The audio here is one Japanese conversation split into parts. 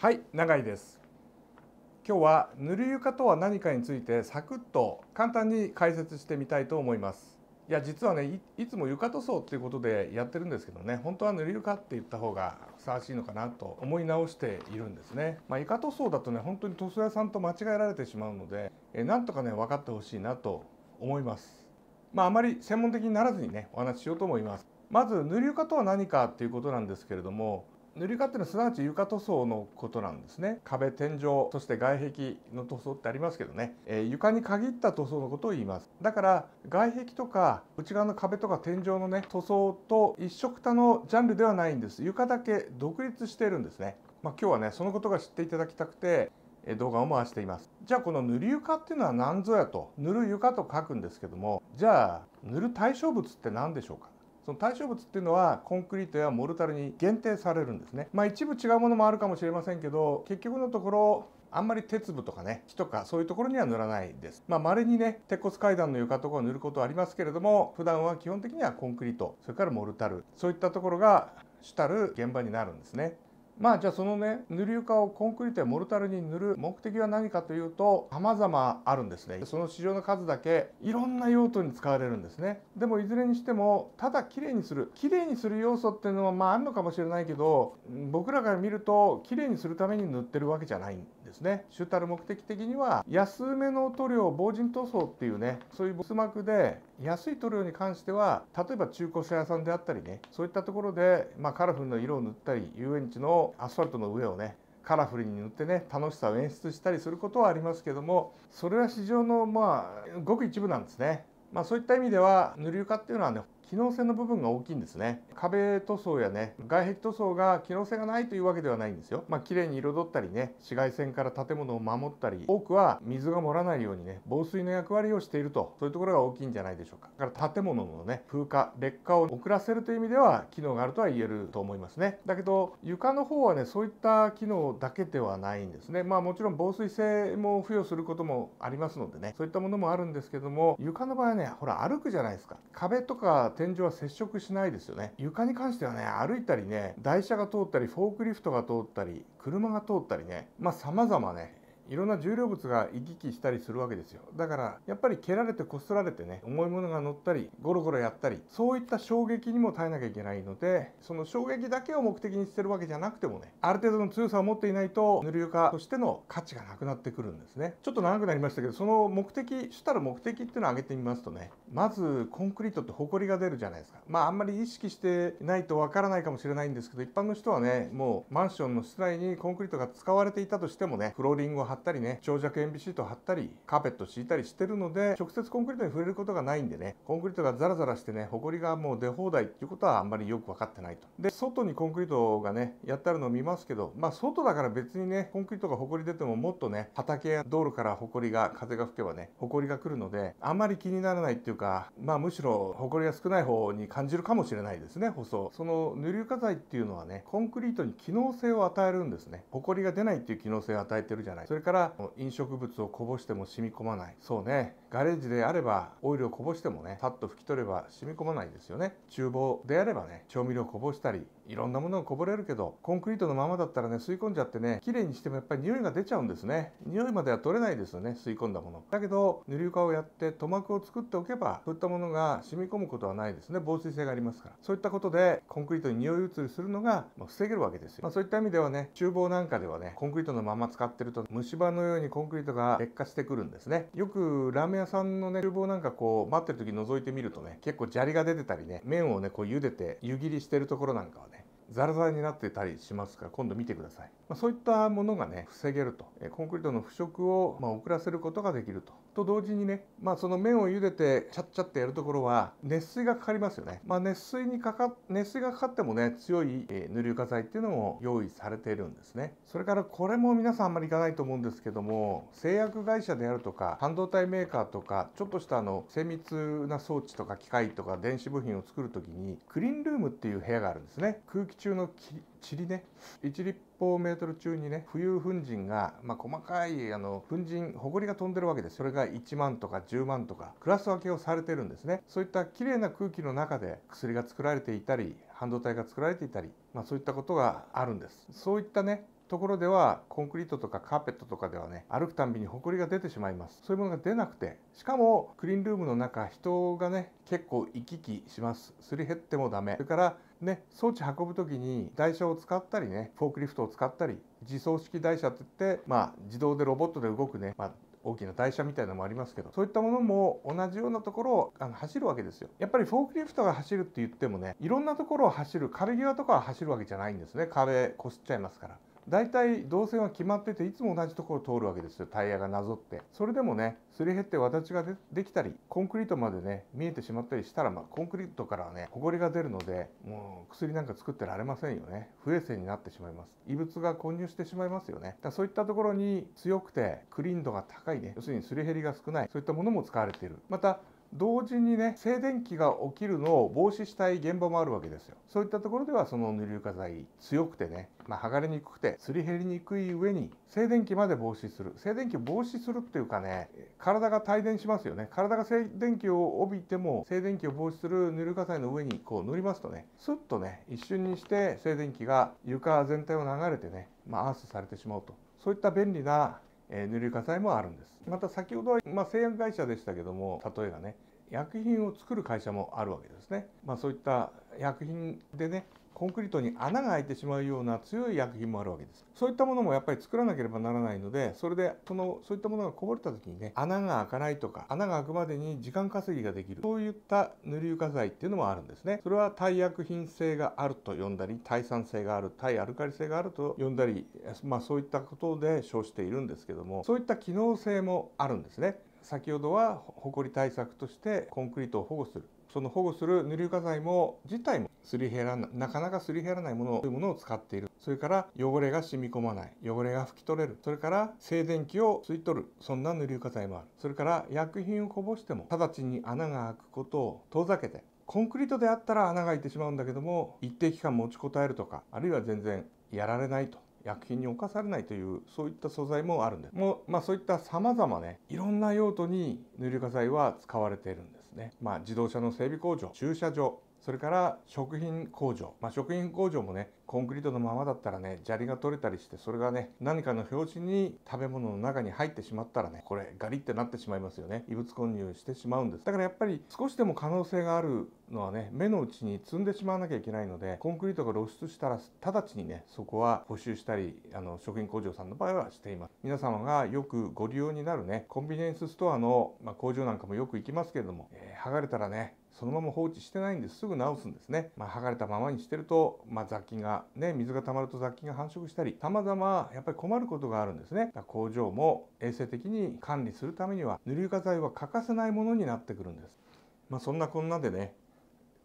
はい永井です今日はぬる床とは何かについてサクッと簡単に解説してみたいと思いますいや実はねいつも床塗装っていうことでやってるんですけどね本当は塗り床って言った方がふさわしいのかなと思い直しているんですね、まあ、床塗装だとね本当に塗装屋さんと間違えられてしまうのでえなんとかね分かってほしいなと思いますまああまり専門的にならずにねお話ししようと思いますまず塗り床とは何かっていうことなんですけれども塗り方っていうのはすなわち床塗装のことなんですね壁天井そして外壁の塗装ってありますけどね、えー、床に限った塗装のことを言いますだから外壁とか内側の壁とか天井のね塗装と一色多のジャンルではないんです床だけ独立してるんですねまあ、今日はねそのことが知っていただきたくて動画を回していますじゃあこの塗り床っていうのは何ぞやと塗る床と書くんですけどもじゃあ塗る対象物って何でしょうかその対象物っていうのはコンクリートやモルタルに限定されるんですね。まあ、一部違うものもあるかもしれませんけど結局のところあんまり鉄部とかね木とかそういうところには塗らないですまあ稀にね鉄骨階段の床とかを塗ることはありますけれども普段は基本的にはコンクリートそれからモルタルそういったところが主たる現場になるんですねまあじゃあそのね塗り床をコンクリートやモルタルに塗る目的は何かというと様々あるんですねその市場の数だけいろんな用途に使われるんですねでもいずれにしてもただ綺麗にする綺麗にする要素っていうのはまああるのかもしれないけど僕らから見ると綺麗にするために塗ってるわけじゃないんですね主たる目的的には安めの塗料防塵塗装っていうねそういう薄膜で安い塗料に関しては例えば中古車屋さんであったりねそういったところで、まあ、カラフルな色を塗ったり遊園地のアスファルトの上をねカラフルに塗ってね楽しさを演出したりすることはありますけどもそれは市場のまあごく一部なんですね。まあ、そういった意味では塗り床っていうのはね機能性の部分が大きいんですね壁塗装やね外壁塗装が機能性がないというわけではないんですよまあ綺麗に彩ったりね紫外線から建物を守ったり多くは水が漏らないようにね防水の役割をしているとそういうところが大きいんじゃないでしょうかだから建物のね風化劣化を遅らせるという意味では機能があるとは言えると思いますねだけど床の方はねそういった機能だけではないんですねまあもちろん防水性も付与することもありますのでねそういったものもあるんですけども床の場合はねほら歩くじゃないですか壁とか天井は接触しないですよね床に関してはね歩いたりね台車が通ったりフォークリフトが通ったり車が通ったりねまあ様々ねいろんな重量物が行き来したりするわけですよだからやっぱり蹴られてこすられてね重いものが乗ったりゴロゴロやったりそういった衝撃にも耐えなきゃいけないのでその衝撃だけを目的にしてるわけじゃなくてもねある程度の強さを持っていないと塗り床としての価値がなくなってくるんですねちょっと長くなりましたけどその目的主たる目的っていうのを挙げてみますとねまずコンクリートってホコリが出るじゃないですかまああんまり意識してないとわからないかもしれないんですけど一般の人はねもうマンションの室内にコンクリートが使われていたとしてもねフローリングを張っったりね長尺塩ビシート貼ったりカーペット敷いたりしてるので直接コンクリートに触れることがないんでねコンクリートがザラザラしてねホコリがもう出放題っていうことはあんまりよく分かってないとで外にコンクリートがねやってあるのを見ますけどまあ外だから別にねコンクリートがホコリ出てももっとね畑や道路からホコリが風が吹けばねホコリが来るのであまり気にならないっていうかまあむしろホコリが少ない方に感じるかもしれないですね舗装その塗り床材っていうのはねコンクリートに機能性を与えるんですねホコリが出ないっていう機能性を与えてるじゃないそれからから飲食物をこぼしても染み込まないそうねガレージであればオイルをこぼしてもねさっと拭き取れば染み込まないですよね厨房であればね調味料こぼしたりいろんなものがこぼれるけどコンクリートのままだったらね吸い込んじゃってね綺麗にしてもやっぱり匂いが出ちゃうんですね匂いまでは取れないですよね吸い込んだものだけど塗り床をやって塗膜を作っておけばそういったものが染み込むことはないですね防水性がありますからそういったことでコンクリートに匂い移りするのが防げるわけですよ、まあ、そういった意味ではね厨房なんかではねコンクリートのまま使ってると虫盤のようにコンクリートが劣化してくるんですねよくラーメン屋さんのね厨房なんかこう待ってる時覗いてみるとね結構砂利が出てたりね麺をねこう茹でて湯切りしてるところなんかはねザラザラになってたりしますから今度見てください、まあ、そういったものがね防げるとコンクリートの腐食をま遅らせることができるとと同時にね、まあ、その麺を茹でてちゃっちゃってやるところは熱水がかかりますよね、まあ、熱水にかか熱水がかかってもね強い、えー、ぬり床材っていうのも用意されているんですねそれからこれも皆さんあんまりいかないと思うんですけども製薬会社であるとか半導体メーカーとかちょっとしたあの精密な装置とか機械とか電子部品を作る時にクリーンルームっていう部屋があるんですね空気中の塵ね1立方メートル中にね浮遊粉塵が、まあ、細かいあの粉塵ほこりが飛んでるわけですそれが1万とか10万とかクラス分けをされてるんですねそういったきれいな空気の中で薬が作られていたり半導体が作られていたり、まあ、そういったことがあるんですそういったねところではコンクリートとかカーペットとかではね歩くたんびにホコリが出てしまいますそういうものが出なくてしかもクリーンルームの中人がね結構行き来しますすり減ってもダメそれからね、装置運ぶ時に台車を使ったりねフォークリフトを使ったり自走式台車って言って、まあ、自動でロボットで動くね、まあ大きな台車みたいなのもありますけどそういったものも同じようなところをあの走るわけですよやっぱりフォークリフトが走るって言ってもねいろんなところを走る壁際とかは走るわけじゃないんですね壁こすっちゃいますから大体動線は決まってていつも同じところを通るわけですよタイヤがなぞってそれでもねすり減って私ができたりコンクリートまでね見えてしまったりしたら、まあ、コンクリートからはねほこりが出るのでもう薬なんか作ってられませんよね不衛生になってしまいます異物が混入してしまいますよねだそういったところに強くてクリーン度が高いね要するにすり減りが少ないそういったものも使われているまた同時にね静電気が起きるのを防止したい現場もあるわけですよそういったところではその塗床剤強くてね、まあ、剥がれにくくてすり減りにくい上に静電気まで防止する静電気を防止するっていうかね体が帯電しますよね体が静電気を帯びても静電気を防止する塗床剤の上にこう塗りますとねスッとね一瞬にして静電気が床全体を流れてね、まあ、アースされてしまうとそういった便利なえ塗り重ねもあるんですまた先ほどは、まあ、製薬会社でしたけども例えがね薬品を作る会社もあるわけですね、まあ、そういった薬品でねコンクリートに穴が開いてしまうような強い薬品もあるわけですそういったものもやっぱり作らなければならないのでそれでそのそういったものがこぼれた時にね穴が開かないとか穴が開くまでに時間稼ぎができるそういった塗り床剤っていうのもあるんですねそれは耐薬品性があると呼んだり耐酸性がある耐アルカリ性があると呼んだりまあそういったことで称しているんですけどもそういった機能性もあるんですね先ほどはほこり対策としてコンクリートを保護するその保護する塗り床材も自体もすり減らななかなかすり減らないものというものを使っているそれから汚れが染み込まない汚れが拭き取れるそれから静電気を吸い取るそんな塗り床材もあるそれから薬品をこぼしても直ちに穴が開くことを遠ざけてコンクリートであったら穴が開いてしまうんだけども一定期間持ちこたえるとかあるいは全然やられないと薬品に侵されないというそういった素材もあるんですもう、まあ、そういったさまざまねいろんな用途に塗り化剤は使われているんですね、まあ、自動車の整備工場駐車場それから食品工場、まあ、食品工場もねコンクリートのままだったらね砂利が取れたりしてそれがね何かの拍子に食べ物の中に入ってしまったらねこれガリってなってしまいますよね異物混入してしまうんですだからやっぱり少しでも可能性があるのはね目のうちに積んでしまわなきゃいけないのでコンクリートが露出したら直ちにねそこは補修したりあの食品工場さんの場合はしています皆様がよくご利用になるねコンビニエンスストアの、まあ、工場なんかもよく行きますけれども、えー、剥がれたらねそのまま放置してないんですぐ治すんですね、まあ、剥がれたままにしてると、まあ、雑菌がね水が溜まると雑菌が繁殖したりま様まやっぱり困ることがあるんですね工場も衛生的に管理するためには塗り床剤は欠かせないものになってくるんです、まあ、そんなこんなでね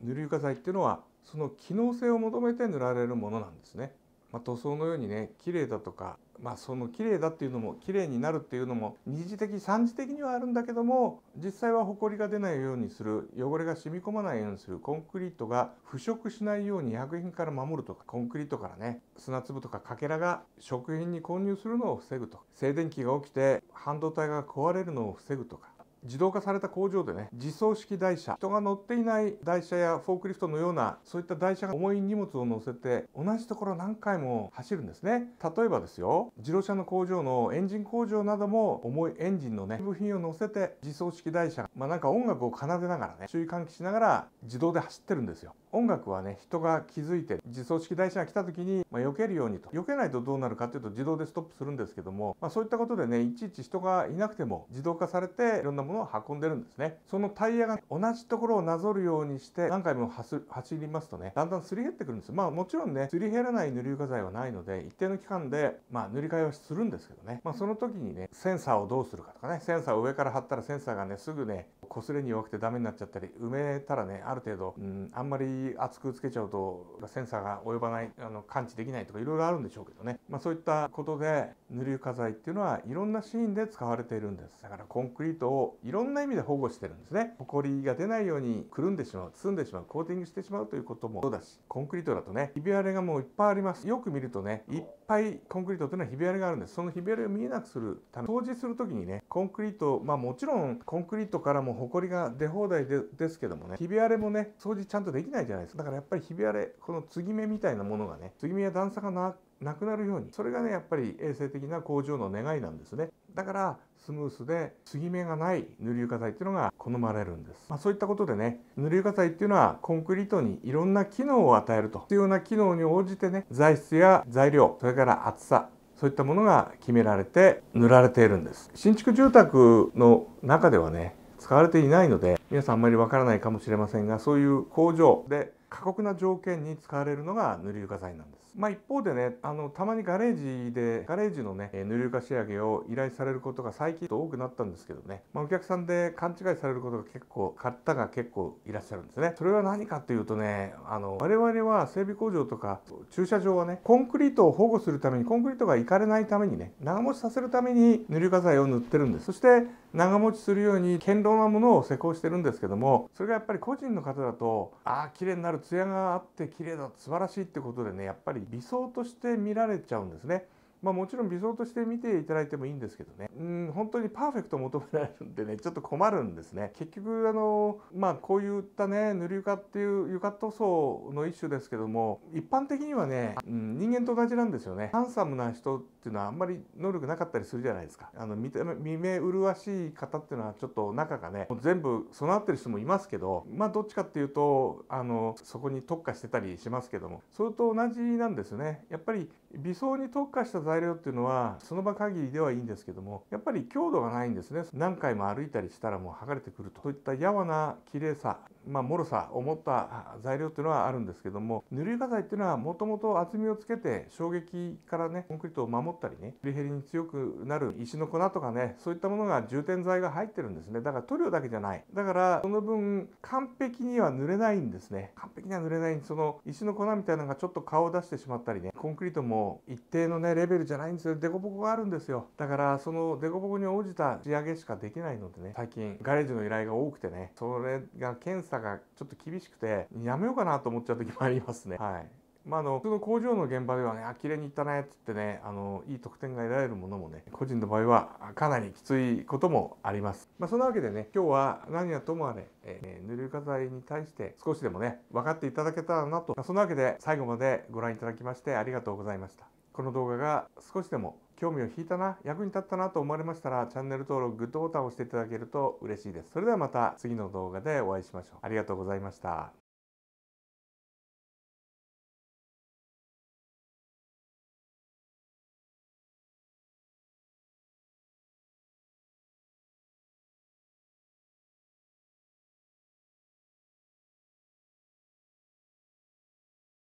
塗り床剤っていうのはその機能性を求めて塗られるものなんですねまあ、塗装のようにね綺麗だとか、まあ、その綺麗だっていうのも綺麗になるっていうのも二次的三次的にはあるんだけども実際はホコリが出ないようにする汚れが染み込まないようにするコンクリートが腐食しないように薬品から守るとかコンクリートからね砂粒とかかけらが食品に混入するのを防ぐと静電気が起きて半導体が壊れるのを防ぐとか自動化された工場でね自走式台車人が乗っていない台車やフォークリフトのようなそういった台車が重い荷物を乗せて同じところ何回も走るんですね例えばですよ自動車の工場のエンジン工場なども重いエンジンのね部品を乗せて自走式台車まあなんか音楽を奏でながらね注意喚起しながら自動で走ってるんですよ音楽はね人が気づいて自走式台車が来た時に、まあ、避けるようにと避けないとどうなるかっていうと自動でストップするんですけども、まあ、そういったことでねいちいち人がいなくても自動化されていろんなものものを運んでるんですねそのタイヤが同じところをなぞるようにして何回も走りますとねだんだんすり減ってくるんですまあもちろんねすり減らない塗り床材はないので一定の期間でまあ塗り替えはするんですけどねまあその時にねセンサーをどうするかとかねセンサーを上から貼ったらセンサーがねすぐね擦れに弱くてダメになっちゃったり埋めたらねある程度、うん、あんまり厚くつけちゃうとセンサーが及ばないあの感知できないとかいろいろあるんでしょうけどね、まあ、そういったことで塗り床材っていうのはいろんなシーンで使われているんですだからコンクリートをいろんな意味で保護してるんですねリが出ないようにくるんでしまう包んでしまうコーティングしてしまうということもそうだしコンクリートだとねひび割れがもういっぱいありますよく見るとねいっぱいコンクリートというのはひび割れがあるんですそのひび割れを見えなくするため掃除する時にねコンクリートまあもちろんコンクリートからも埃が出放題でですけどもねひび割れもね掃除ちゃんとできないじゃないですかだからやっぱりひび割れこの継ぎ目みたいなものがね継ぎ目や段差がななくなるようにそれがねやっぱり衛生的な工場の願いなんですねだからスムースで継ぎ目がない塗り床材っていうのが好まれるんです、まあ、そういったことでね塗り床材っていうのはコンクリートにいろんな機能を与えると必要な機能に応じてね材質や材料それから厚さそういったものが決められて塗られているんです新築住宅の中ではね使われていないので皆さんあんまりわからないかもしれませんがそういう工場で過酷な条件に使われるのが塗り床材なんですまあ、一方でねあのたまにガレージでガレージのね塗り床仕上げを依頼されることが最近と多くなったんですけどね、まあ、お客さんで勘違いされることが結構方が結構いらっしゃるんですねそれは何かというとねあの我々は整備工場とか駐車場はねコンクリートを保護するためにコンクリートがいかれないためにね長持ちさせるために塗り床剤を塗ってるんですそして長持ちするように堅牢なものを施工してるんですけどもそれがやっぱり個人の方だとああ綺麗になる艶があって綺麗だ素晴らしいってことでねやっぱりり理想として見られちゃうんですね。まあ、もちろん理想として見ていただいてもいいんですけどねうん本当にパーフェクト求められるんでねちょっと困るんですね結局あのまあこういったね塗り床っていう床塗装の一種ですけども一般的にはね、うん、人間と同じなんですよねハンサムな人っていうのはあんまり能力なかったりするじゃないですかあの見て見目麗しい方っていうのはちょっと中がね全部備わってる人もいますけどまあどっちかっていうとあのそこに特化してたりしますけどもそれと同じなんですねやっぱり理想に特化した材料っていうのはその場限りではいいんですけどもやっぱり強度がないんですね何回も歩いたりしたらもう剥がれてくるとそういったやわな綺麗さまあ、もろさを持った材料っていうのはあるんですけども塗り画材っていうのはもともと厚みをつけて衝撃からねコンクリートを守ったりねメリヘリに強くなる石の粉とかねそういったものが充填剤が入ってるんですねだから塗料だけじゃないだからその分完璧には塗れないんですね完璧には塗れないその石の粉みたいなのがちょっと顔を出してしまったりねコンクリートも一定のねレベルじゃないんですよぼこがあるんですよだからその凸凹に応じた仕上げしかできないのでね最近ガレージの依頼が多くてねそれが検査査がちょっと厳しくてやめようかなと思っちゃう時もありますね。はいまあ、あの普通の工場の現場ではねあれ麗にいったねっつってねあのいい得点が得られるものもね個人の場合はかなりきついこともあります。まあ、そんなわけでね今日は何はともあれ、えー、塗り飾りに対して少しでもね分かっていただけたらなと、まあ、そんなわけで最後までご覧いただきましてありがとうございました。この動画が少しでも興味を引いたな役に立ったなと思われましたらチャンネル登録グッドボタンを押していただけると嬉しいですそれではまた次の動画でお会いしましょうありがとうございました